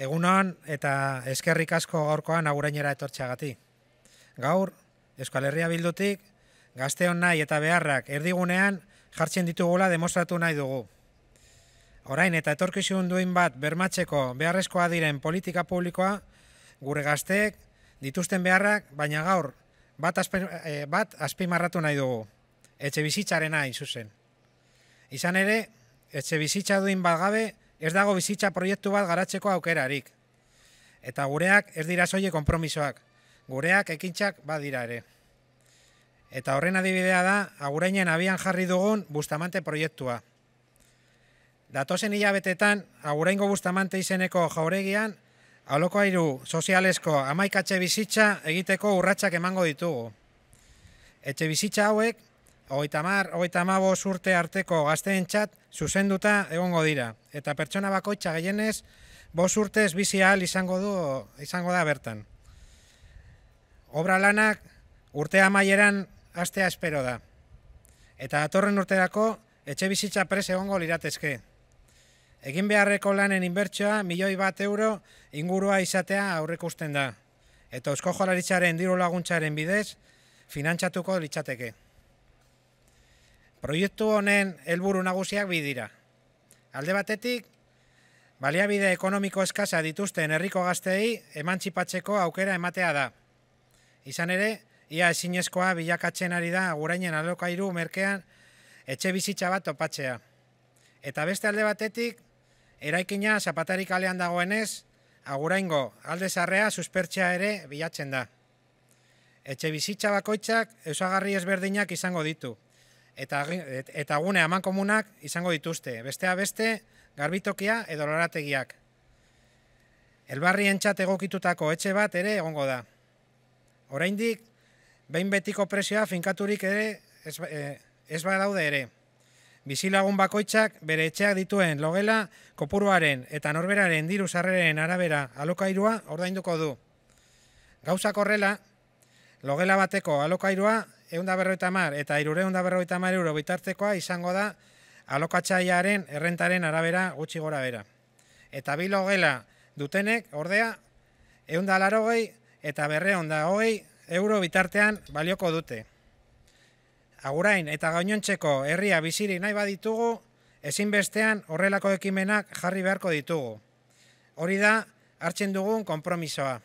Egunon eta eskerrik asko gaurkoan agurainera etortxagati. Gaur, Euskal Herria Bildutik, gazteon nahi eta beharrak erdigunean jartzen ditugula demostratu nahi dugu. Orain eta etorkizun duin bat bermatzeko beharrezkoa diren politika publikoa, gure gazteek dituzten beharrak, baina gaur bat, azpe, eh, bat azpimarratu nahi dugu. Etxe bizitzaren nahi zuzen. Izan ere, etxe bizitza duin bat gabe, ez dago bizitza proiektu bat garatzeko aukerarik. Eta gureak ez dira soile konpromisoak, gureak ekintzak badira ere. Eta horren adibidea da, agurainen abian jarri dugun bustamante proiektua. Datozen hilabetetan, aguraingo bustamante izeneko jauregian, aloko airu sozialesko amaikatxe bizitza egiteko urratsak emango ditugu. Etxe bizitza hauek, hogeita mar, hogeita mabos urte arteko gazteen txat zuzenduta egongo dira. Eta pertsona bakoitza gehienez, bos urtez bizi ahal izango, du, izango da bertan. Obra lanak urtea amaieran astea espero da. Eta datorren urterako etxe bizitza pres egongo liratezke. Egin beharreko lanen inbertsoa milioi bat euro ingurua izatea aurrekusten da. Eta eusko jolaritzaren diru laguntzaren bidez, finantzatuko litzateke. Proiektu honen helburu nagusiak bi dira. Alde batetik, baliabide ekonomiko eskasa dituzten herriko gazteei emantzipatzeko aukera ematea da. Izan ere, ia ezinezkoa bilakatzen ari da gurainen alokairu merkean etxe bizitza bat topatzea. Eta beste alde batetik, eraikina zapatarik alean dagoenez, aguraingo alde zarrea suspertzea ere bilatzen da. Etxe bizitza bakoitzak eusagarri ezberdinak izango ditu, eta, eta gune haman komunak izango dituzte. Bestea beste, garbitokia edo lorategiak. Elbarri entxat egokitutako etxe bat ere egongo da. Oraindik dik, behin betiko presioa finkaturik ere ez, eh, ez badaude ere. Bizilagun bakoitzak bere etxeak dituen logela kopuruaren eta norberaren diru sarreren arabera alokairua ordainduko du. Gauza horrela, logela bateko alokairua eunda berroita mar, eta irure eunda berroita mar euro bitartekoa izango da alokatzaiaaren errentaren arabera gutxi gora bera. Eta bi logela dutenek, ordea, eunda laro eta berre onda hogei euro bitartean balioko dute. Agurain eta gainontzeko herria biziri nahi baditugu, ezinbestean horrelako ekimenak jarri beharko ditugu. Hori da, hartzen dugun kompromisoa.